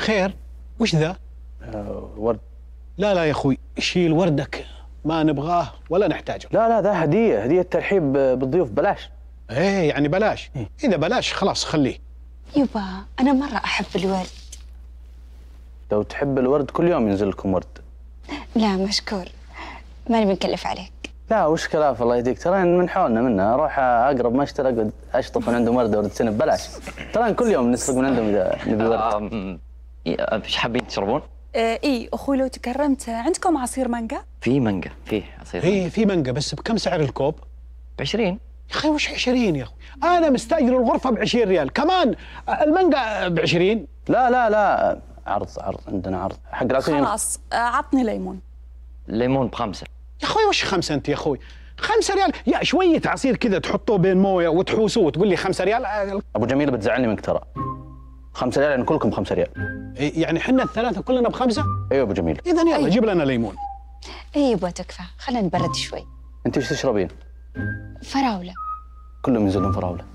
خير وش ذا؟ آه ورد لا لا يا اخوي شيل وردك ما نبغاه ولا نحتاجه لا لا ذا هديه هديه ترحيب بالضيوف بلاش ايه يعني بلاش إيه؟ اذا بلاش خلاص خليه يبا انا مره احب الورد لو تحب الورد كل يوم ينزل لكم ورد لا مشكور ماني بنكلف عليك لا وش كلاف الله يهديك ترى من حولنا منه اروح اقرب ما اشتري اقعد اشطف من عندهم ورد وردتين ببلاش ترى كل يوم نسرق من عندهم اذا نبي ورد مش إيه، حابين تشربون؟ اي إيه، اخوي لو تكرمت عندكم عصير مانجا؟ في مانجا فيه عصير اي في مانجا بس بكم سعر الكوب؟ ب 20 يا اخي وش 20 يا اخوي؟ انا مستاجر الغرفه ب 20 ريال، كمان المانجا ب 20 لا لا لا عرض عرض عندنا عرض حق العصير خلاص عطني ليمون ليمون بخمسه يا اخوي وش خمسه انت يا اخوي؟ خمسة ريال يا شوية عصير كذا تحطوه بين مويه وتحوسوه وتقول لي خمسة ريال ابو جميل بتزعلني منك ترى 5 ريال يعني كلكم 5 ريال إيه، يعني احنا الثلاثه كلنا بخمسه ايوه ابو جميل اذا يلا أيوة. جيب لنا ليمون ايوه تكفى خلينا نبرد شوي انت ايش تشربين فراوله كلهم ينزلون فراوله